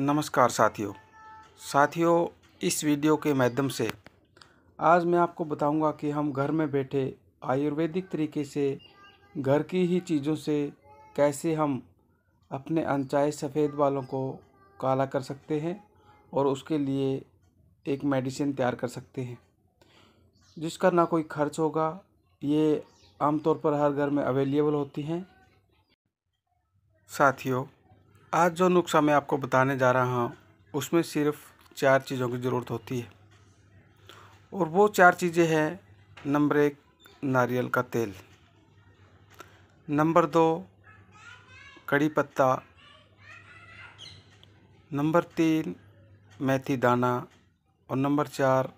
नमस्कार साथियों साथियों इस वीडियो के माध्यम से आज मैं आपको बताऊंगा कि हम घर में बैठे आयुर्वेदिक तरीके से घर की ही चीज़ों से कैसे हम अपने अनचाहे सफ़ेद बालों को काला कर सकते हैं और उसके लिए एक मेडिसिन तैयार कर सकते हैं जिसका ना कोई खर्च होगा ये आमतौर पर हर घर में अवेलेबल होती हैं साथियों आज जो नुस्खा मैं आपको बताने जा रहा हूँ उसमें सिर्फ चार चीज़ों की ज़रूरत होती है और वो चार चीज़ें हैं नंबर एक नारियल का तेल नंबर दो कड़ी पत्ता नंबर तीन मेथी दाना और नंबर चार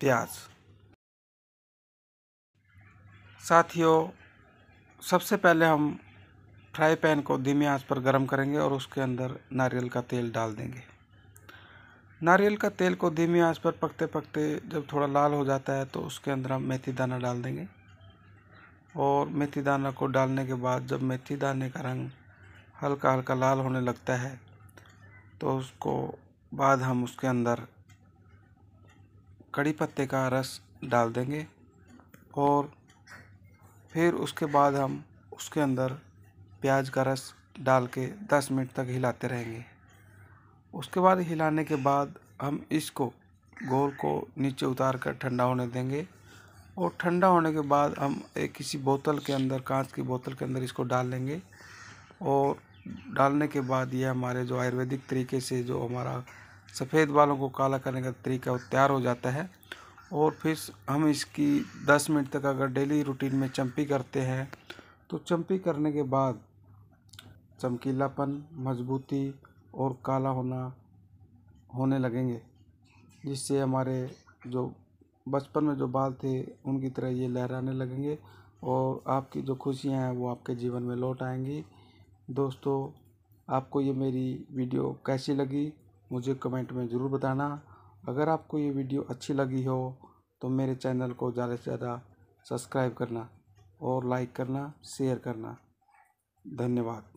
प्याज साथियों सबसे पहले हम फ्राई पैन को धीमी आंच पर गर्म करेंगे और उसके अंदर नारियल का तेल डाल देंगे नारियल का तेल को धीमी आंच पर पकते पकते जब थोड़ा लाल हो जाता है तो उसके अंदर हम मेथी दाना डाल देंगे और मेथी दाना को डालने के बाद जब मेथी दाने का रंग हल्का हल्का लाल होने लगता है तो उसको बाद हम उसके अंदर कड़ी पत्ते का रस डाल देंगे और फिर उसके बाद हम उसके अंदर प्याज का रस डाल के दस मिनट तक हिलाते रहेंगे उसके बाद हिलाने के बाद हम इसको गोल को नीचे उतार कर ठंडा होने देंगे और ठंडा होने के बाद हम एक किसी बोतल के अंदर कांच की बोतल के अंदर इसको डाल लेंगे और डालने के बाद ये हमारे जो आयुर्वेदिक तरीके से जो हमारा सफ़ेद बालों को काला करने का तरीका वो तैयार हो जाता है और फिर हम इसकी 10 मिनट तक अगर डेली रूटीन में चम्पी करते हैं तो चम्पी करने के बाद चमकीलापन मजबूती और काला होना होने लगेंगे जिससे हमारे जो बचपन में जो बाल थे उनकी तरह ये लहराने लगेंगे और आपकी जो खुशियाँ हैं वो आपके जीवन में लौट आएंगी दोस्तों आपको ये मेरी वीडियो कैसी लगी मुझे कमेंट में ज़रूर बताना अगर आपको ये वीडियो अच्छी लगी हो तो मेरे चैनल को ज़्यादा से ज़्यादा सब्सक्राइब करना और लाइक करना शेयर करना धन्यवाद